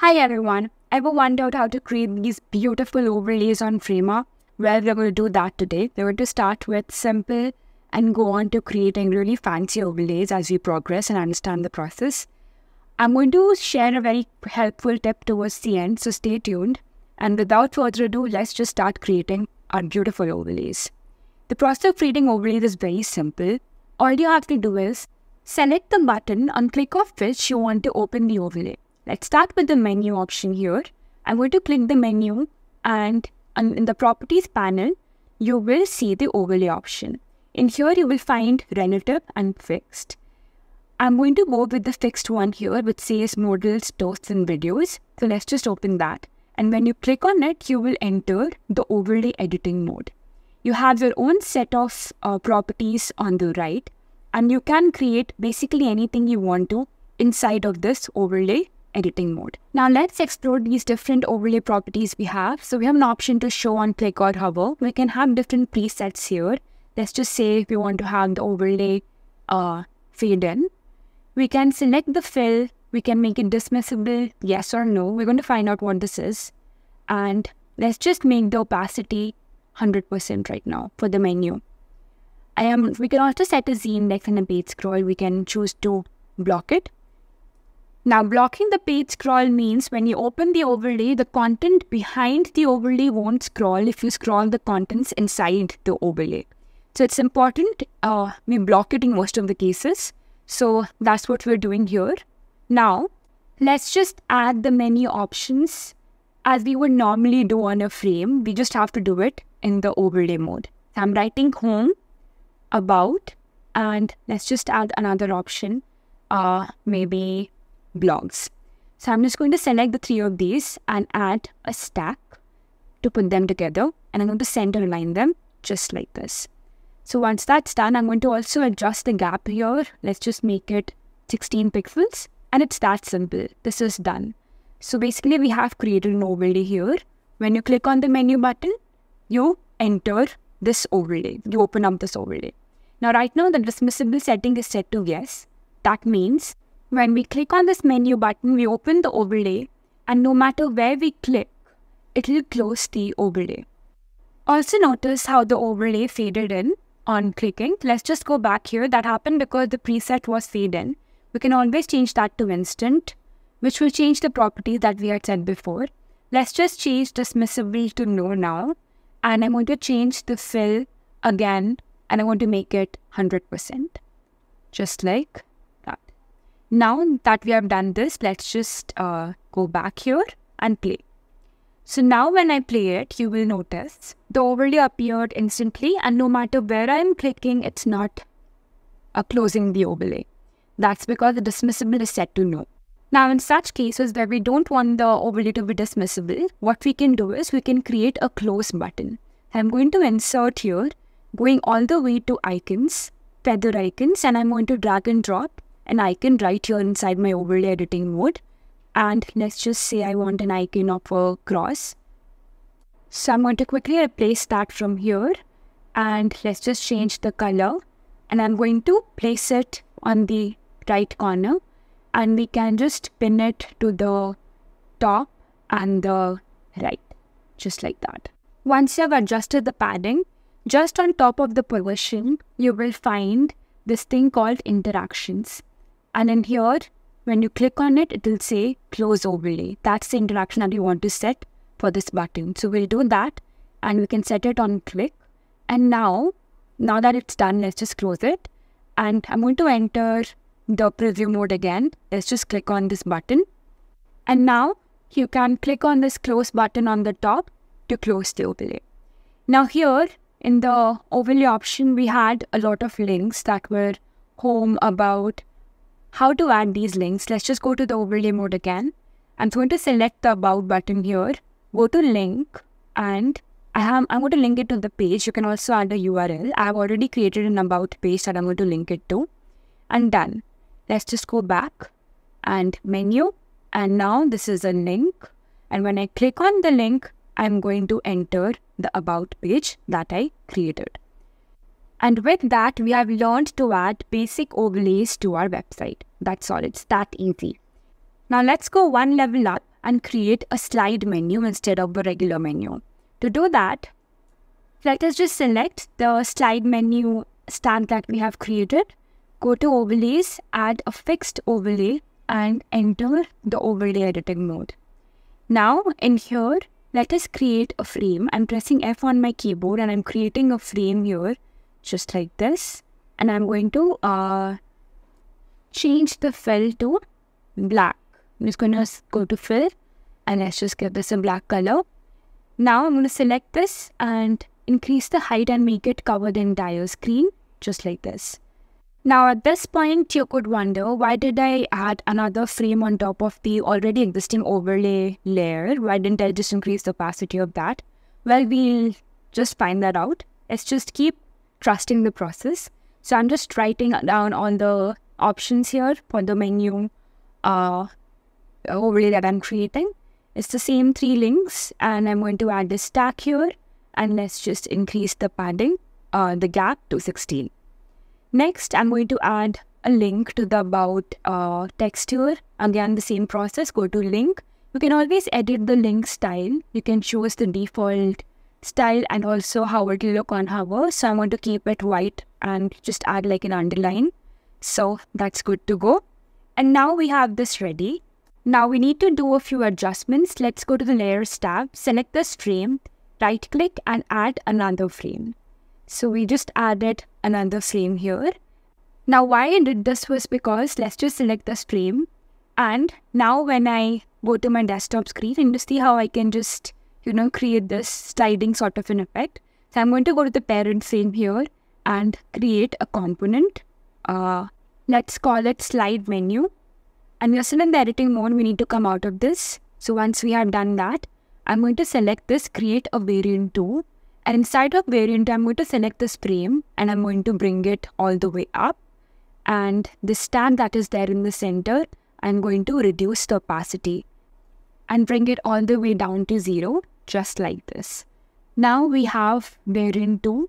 Hi everyone, ever wondered how to create these beautiful overlays on Framer? Well, we're going to do that today. We're going to start with simple and go on to creating really fancy overlays as we progress and understand the process. I'm going to share a very helpful tip towards the end, so stay tuned. And without further ado, let's just start creating our beautiful overlays. The process of creating overlays is very simple. All you have to do is select the button on click of which you want to open the overlay. Let's start with the menu option here. I'm going to click the menu and in the properties panel, you will see the overlay option. In here, you will find relative and fixed. I'm going to go with the fixed one here which says models, toasts and videos. So let's just open that. And when you click on it, you will enter the overlay editing mode. You have your own set of uh, properties on the right and you can create basically anything you want to inside of this overlay editing mode. Now let's explore these different overlay properties we have. So we have an option to show on click or hover. We can have different presets here. Let's just say if we want to have the overlay uh, fade in. We can select the fill. We can make it dismissible, yes or no. We're going to find out what this is. And let's just make the opacity 100% right now for the menu. I am. We can also set a Z index and a page scroll. We can choose to block it now blocking the page scroll means when you open the overlay, the content behind the overlay won't scroll if you scroll the contents inside the overlay. So it's important, uh, we block it in most of the cases. So that's what we're doing here. Now, let's just add the menu options as we would normally do on a frame. We just have to do it in the overlay mode. So I'm writing home, about, and let's just add another option. Uh, maybe blogs. So I'm just going to select the three of these and add a stack to put them together. And I'm going to center align them just like this. So once that's done, I'm going to also adjust the gap here. Let's just make it 16 pixels. And it's that simple. This is done. So basically, we have created an overlay here. When you click on the menu button, you enter this overlay. You open up this overlay. Now, right now, the dismissible setting is set to yes. That means when we click on this menu button, we open the overlay and no matter where we click, it'll close the overlay. Also notice how the overlay faded in on clicking. Let's just go back here. That happened because the preset was fade in. We can always change that to instant, which will change the properties that we had said before. Let's just change dismissible to no now. And I'm going to change the fill again and I want to make it 100%. Just like now that we have done this, let's just uh, go back here and play. So now when I play it, you will notice the overlay appeared instantly and no matter where I am clicking, it's not uh, closing the overlay. That's because the dismissible is set to no. Now in such cases where we don't want the overlay to be dismissible, what we can do is we can create a close button. I'm going to insert here, going all the way to icons, feather icons and I'm going to drag and drop an icon right here inside my overlay editing mode. And let's just say I want an icon of a cross. So I'm going to quickly replace that from here. And let's just change the color. And I'm going to place it on the right corner. And we can just pin it to the top and the right, just like that. Once you have adjusted the padding, just on top of the position, you will find this thing called interactions. And in here, when you click on it, it will say close overlay. That's the interaction that you want to set for this button. So we'll do that and we can set it on click. And now, now that it's done, let's just close it. And I'm going to enter the preview mode again. Let's just click on this button. And now you can click on this close button on the top to close the overlay. Now here in the overlay option, we had a lot of links that were home, about, how to add these links, let's just go to the overlay mode again. I'm going to select the about button here, go to link and I am, I'm going to link it to the page. You can also add a URL. I've already created an about page that I'm going to link it to and done. Let's just go back and menu and now this is a link and when I click on the link, I'm going to enter the about page that I created. And with that, we have learned to add basic overlays to our website. That's all, it's that easy. Now let's go one level up and create a slide menu instead of a regular menu. To do that, let us just select the slide menu stand that we have created. Go to overlays, add a fixed overlay and enter the overlay editing mode. Now in here, let us create a frame. I'm pressing F on my keyboard and I'm creating a frame here just like this. And I'm going to uh, change the fill to black. I'm just going to go to fill and let's just give this a black color. Now I'm going to select this and increase the height and make it cover the entire screen just like this. Now at this point you could wonder why did I add another frame on top of the already existing overlay layer? Why didn't I just increase the opacity of that? Well, we'll just find that out. Let's just keep trusting the process. So I'm just writing down all the options here for the menu uh, overlay that I'm creating. It's the same three links and I'm going to add this stack here and let's just increase the padding, uh, the gap to 16. Next, I'm going to add a link to the about uh, text here. Again, the same process, go to link. You can always edit the link style. You can choose the default style and also how it will look on hover. So I'm going to keep it white and just add like an underline. So that's good to go. And now we have this ready. Now we need to do a few adjustments. Let's go to the layers tab, select this frame, right click and add another frame. So we just added another frame here. Now why I did this was because let's just select the frame. And now when I go to my desktop screen and just see how I can just you know, create this sliding sort of an effect. So I'm going to go to the parent same here and create a component. Uh, let's call it slide menu. And we're still in the editing mode. We need to come out of this. So once we have done that, I'm going to select this, create a variant 2. And inside of variant, I'm going to select this frame and I'm going to bring it all the way up. And this tab that is there in the center, I'm going to reduce the opacity and bring it all the way down to zero just like this. Now we have variant 2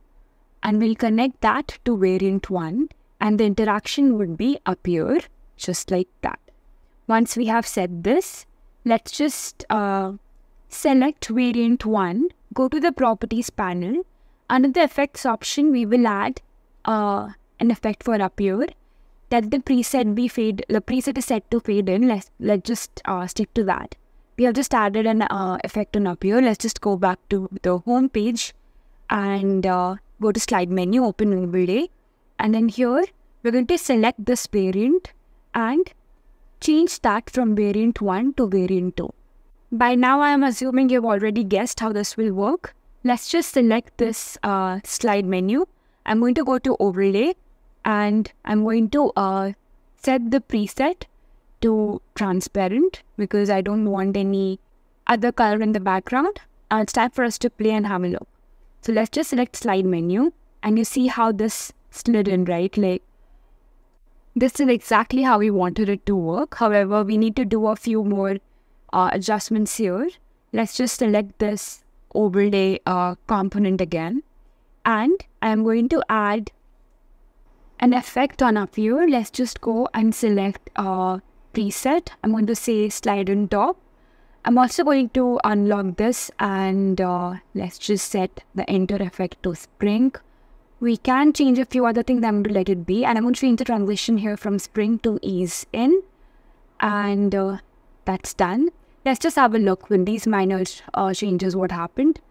and we'll connect that to variant 1 and the interaction would be appear just like that. Once we have set this, let's just uh, select variant 1, go to the properties panel. Under the effects option, we will add uh, an effect for appear. That the preset be fade, the preset is set to fade in. Let's, let's just uh, stick to that we have just added an uh, effect on up here. Let's just go back to the home page and uh, go to slide menu, open overlay. And then here, we're going to select this variant and change that from variant 1 to variant 2. By now, I am assuming you've already guessed how this will work. Let's just select this uh, slide menu. I'm going to go to overlay and I'm going to uh, set the preset to transparent because I don't want any other color in the background. Uh, it's time for us to play and have a look. So let's just select slide menu and you see how this slid in, right? Like this is exactly how we wanted it to work. However, we need to do a few more uh, adjustments here. Let's just select this overlay uh, component again. And I'm going to add an effect on up here. Let's just go and select uh, preset. I'm going to say slide on top. I'm also going to unlock this and uh, let's just set the enter effect to spring. We can change a few other things. I'm going to let it be and I'm going to change the transition here from spring to ease in. And uh, that's done. Let's just have a look with these minor uh, changes what happened.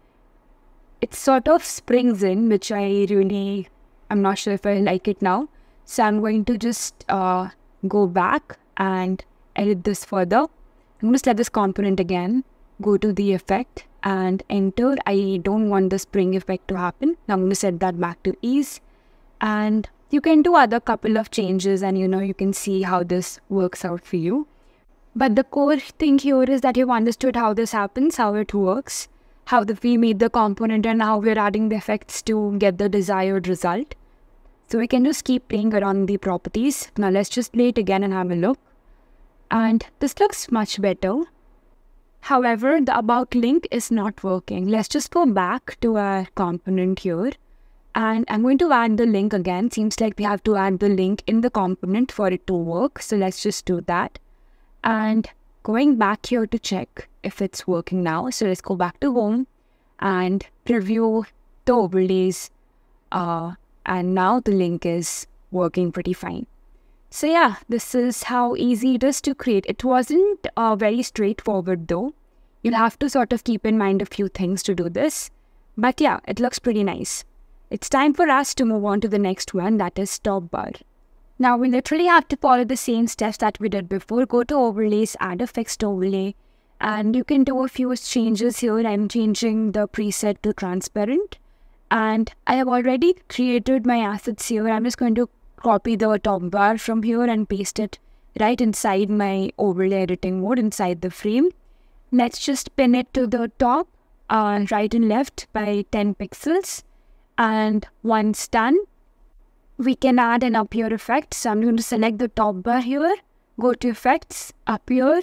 It sort of springs in, which I really, I'm not sure if I like it now. So I'm going to just uh, go back and edit this further. I'm going to select this component again, go to the effect and enter. I don't want the spring effect to happen. Now I'm going to set that back to ease and you can do other couple of changes and you know, you can see how this works out for you. But the core thing here is that you've understood how this happens, how it works, how the, we made the component and how we're adding the effects to get the desired result. So we can just keep playing around the properties. Now let's just play it again and have a look and this looks much better. However, the about link is not working. Let's just go back to our component here and I'm going to add the link again. Seems like we have to add the link in the component for it to work. So let's just do that. And going back here to check if it's working now. So let's go back to home and preview the overlays. Uh, and now the link is working pretty fine. So yeah, this is how easy it is to create. It wasn't uh, very straightforward though. You'll have to sort of keep in mind a few things to do this. But yeah, it looks pretty nice. It's time for us to move on to the next one, that is top bar. Now we literally have to follow the same steps that we did before. Go to overlays, add a fixed overlay. And you can do a few changes here. I'm changing the preset to transparent. And I have already created my assets here. I'm just going to copy the top bar from here and paste it right inside my overlay editing mode inside the frame. Let's just pin it to the top uh, right and left by 10 pixels. And once done, we can add an appear effect. So I'm going to select the top bar here, go to effects, appear,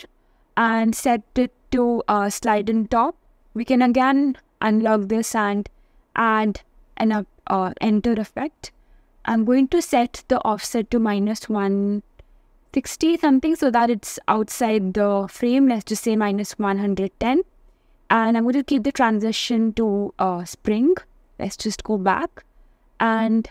and set it to uh, slide and top. We can again unlock this and add an uh, enter effect. I'm going to set the offset to minus 160 something so that it's outside the frame. Let's just say minus 110. And I'm going to keep the transition to uh, spring. Let's just go back and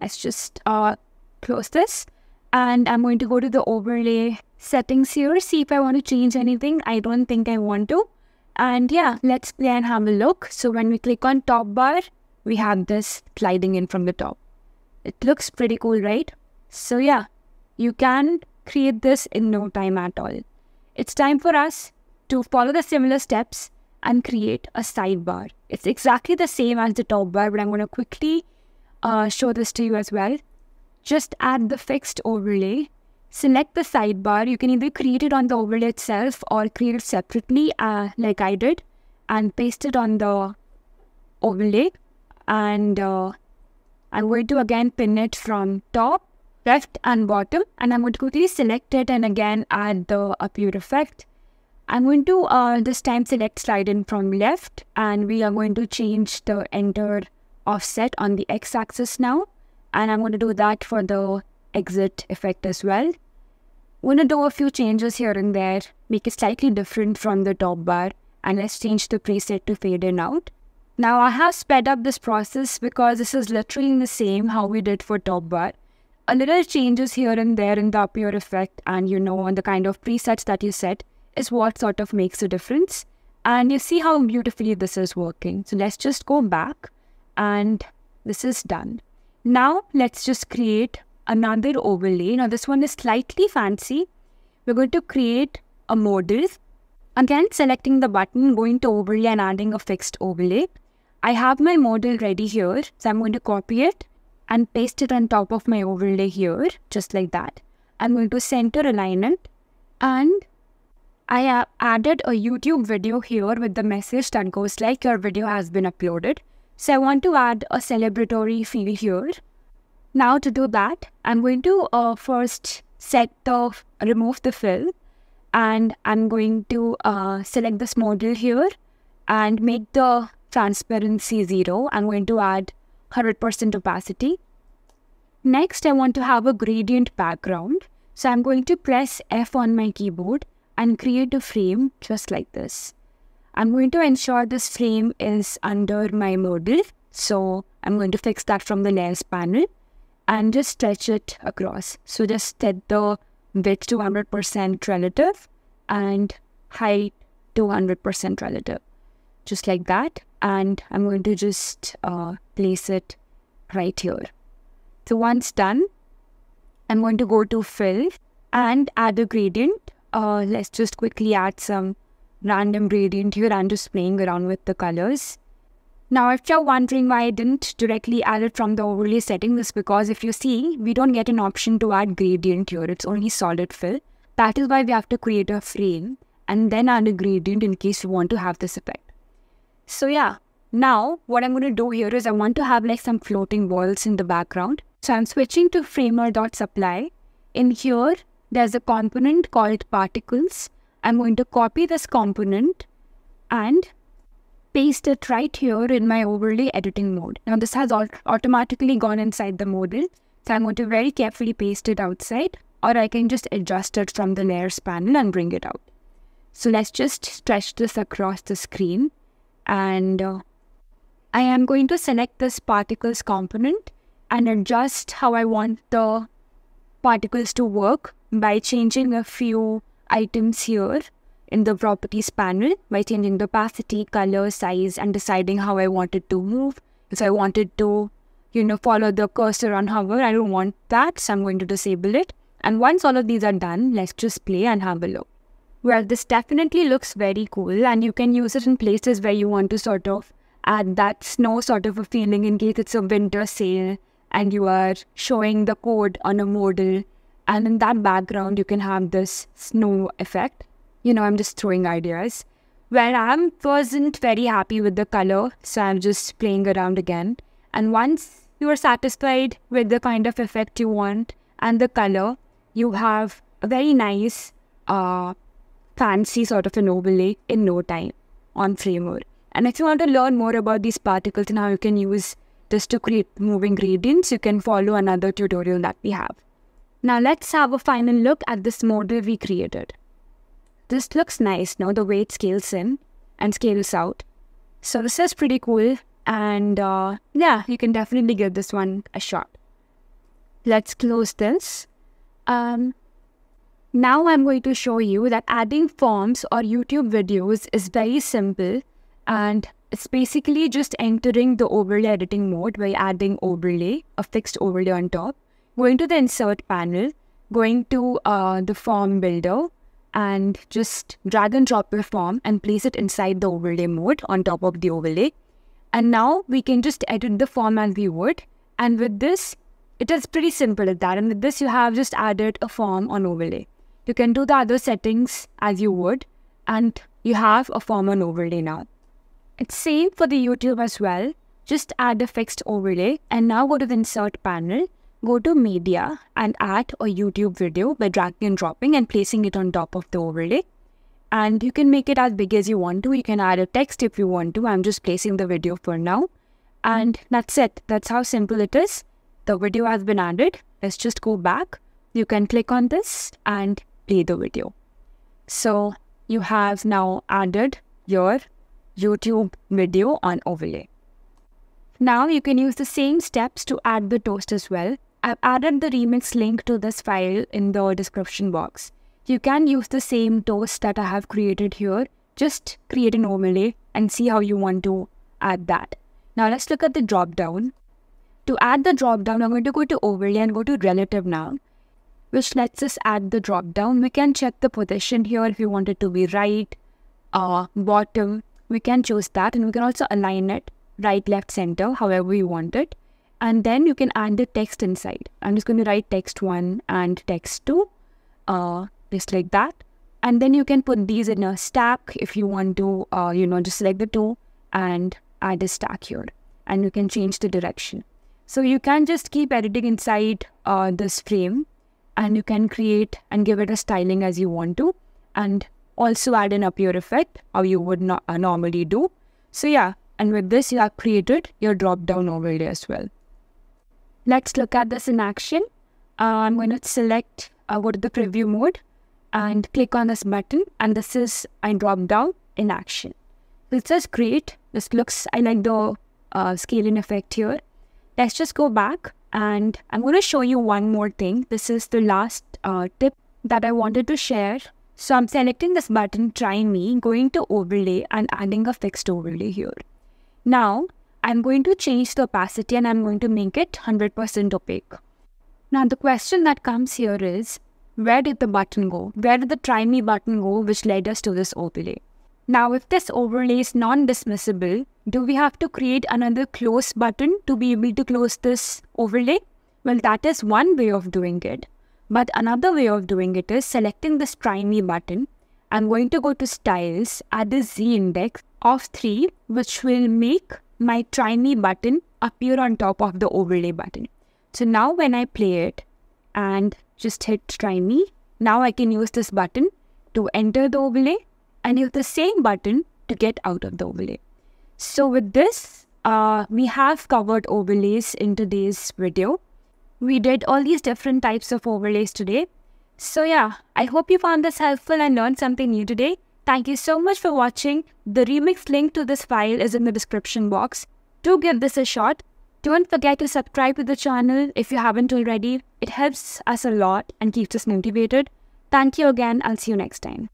let's just uh, close this. And I'm going to go to the overlay settings here. See if I want to change anything. I don't think I want to. And yeah, let's play and have a look. So when we click on top bar, we have this sliding in from the top. It looks pretty cool, right? So yeah, you can create this in no time at all. It's time for us to follow the similar steps and create a sidebar. It's exactly the same as the top bar, but I'm going to quickly uh, show this to you as well. Just add the fixed overlay. Select the sidebar. You can either create it on the overlay itself or create it separately uh, like I did and paste it on the overlay and uh, I'm going to again pin it from top, left and bottom and I'm going to quickly select it and again add the appear effect. I'm going to uh, this time select slide in from left and we are going to change the enter offset on the x-axis now and I'm going to do that for the exit effect as well. I'm going to do a few changes here and there, make it slightly different from the top bar and let's change the preset to fade in out. Now I have sped up this process because this is literally the same how we did for top bar. A little changes here and there in the appear effect and you know on the kind of presets that you set is what sort of makes a difference. And you see how beautifully this is working. So let's just go back and this is done. Now let's just create another overlay. Now this one is slightly fancy. We're going to create a model. Again, selecting the button, going to overlay and adding a fixed overlay. I have my model ready here. So I'm going to copy it and paste it on top of my overlay here, just like that. I'm going to center align it and I have added a YouTube video here with the message that goes like your video has been uploaded. So I want to add a celebratory feel here. Now to do that, I'm going to uh, first set the, remove the fill and I'm going to uh, select this model here and make the transparency 0. I'm going to add 100% opacity. Next, I want to have a gradient background. So I'm going to press F on my keyboard and create a frame just like this. I'm going to ensure this frame is under my model. So I'm going to fix that from the layers panel and just stretch it across. So just set the width to 100% relative and height to 100% relative just like that. And I'm going to just uh, place it right here. So once done, I'm going to go to fill and add a gradient. Uh, let's just quickly add some random gradient here. I'm just playing around with the colors. Now, if you're wondering why I didn't directly add it from the overlay setting, is because if you see, we don't get an option to add gradient here. It's only solid fill. That is why we have to create a frame and then add a gradient in case you want to have this effect. So yeah, now what I'm going to do here is I want to have like some floating walls in the background. So I'm switching to framer.supply. In here, there's a component called particles. I'm going to copy this component and paste it right here in my overlay editing mode. Now this has automatically gone inside the model. So I'm going to very carefully paste it outside or I can just adjust it from the layers panel and bring it out. So let's just stretch this across the screen and uh, I am going to select this particles component and adjust how I want the particles to work by changing a few items here in the properties panel by changing the opacity, color, size and deciding how I want it to move. If I wanted to, you know, follow the cursor on hover, I don't want that, so I'm going to disable it. And once all of these are done, let's just play and have a look. Well, this definitely looks very cool and you can use it in places where you want to sort of add that snow sort of a feeling in case it's a winter sale and you are showing the code on a model and in that background you can have this snow effect. You know, I'm just throwing ideas. Well, I wasn't very happy with the color, so I'm just playing around again. And once you are satisfied with the kind of effect you want and the color, you have a very nice uh, fancy sort of an overlay in no time on Framer. And if you want to learn more about these particles and how you can use this to create moving gradients, you can follow another tutorial that we have. Now let's have a final look at this model we created. This looks nice now, the way it scales in and scales out. So this is pretty cool and uh, yeah, you can definitely give this one a shot. Let's close this. Um, now I'm going to show you that adding forms or YouTube videos is very simple and it's basically just entering the overlay editing mode by adding overlay, a fixed overlay on top, going to the insert panel, going to uh, the form builder and just drag and drop your form and place it inside the overlay mode on top of the overlay. And now we can just edit the form as we would. And with this, it is pretty simple at that. And with this, you have just added a form on overlay. You can do the other settings as you would and you have a former overlay now. It's same for the YouTube as well. Just add a fixed overlay and now go to the insert panel, go to media and add a YouTube video by dragging and dropping and placing it on top of the overlay. And you can make it as big as you want to. You can add a text if you want to. I'm just placing the video for now. And that's it. That's how simple it is. The video has been added. Let's just go back. You can click on this and play the video. So you have now added your YouTube video on overlay. Now you can use the same steps to add the toast as well. I've added the remix link to this file in the description box. You can use the same toast that I have created here. Just create an overlay and see how you want to add that. Now let's look at the drop down. To add the drop down, I'm going to go to overlay and go to relative now which lets us add the drop down. We can check the position here if we want it to be right, uh, bottom. We can choose that and we can also align it right, left, center, however we want it. And then you can add the text inside. I'm just going to write text 1 and text 2, uh, just like that. And then you can put these in a stack if you want to, uh, you know, just select the two and add a stack here. And you can change the direction. So you can just keep editing inside uh, this frame and you can create and give it a styling as you want to and also add in appear effect how you would not uh, normally do. So yeah, and with this you have created your drop down overlay as well. Let's look at this in action. Uh, I'm going to select uh, what the preview mode and click on this button and this is a drop down in action. This is great. This looks, I like the uh, scaling effect here let's just go back and I'm going to show you one more thing. This is the last uh, tip that I wanted to share. So I'm selecting this button, try me, going to overlay and adding a fixed overlay here. Now I'm going to change the opacity and I'm going to make it 100% opaque. Now the question that comes here is, where did the button go? Where did the try me button go which led us to this overlay? Now, if this overlay is non-dismissible, do we have to create another close button to be able to close this overlay? Well, that is one way of doing it. But another way of doing it is selecting this Me button. I'm going to go to styles add the Z index of 3, which will make my Me button appear on top of the overlay button. So now when I play it and just hit try me, now I can use this button to enter the overlay and use the same button to get out of the overlay. So with this, uh, we have covered overlays in today's video. We did all these different types of overlays today. So yeah, I hope you found this helpful and learned something new today. Thank you so much for watching. The remix link to this file is in the description box. Do give this a shot. Don't forget to subscribe to the channel if you haven't already. It helps us a lot and keeps us motivated. Thank you again. I'll see you next time.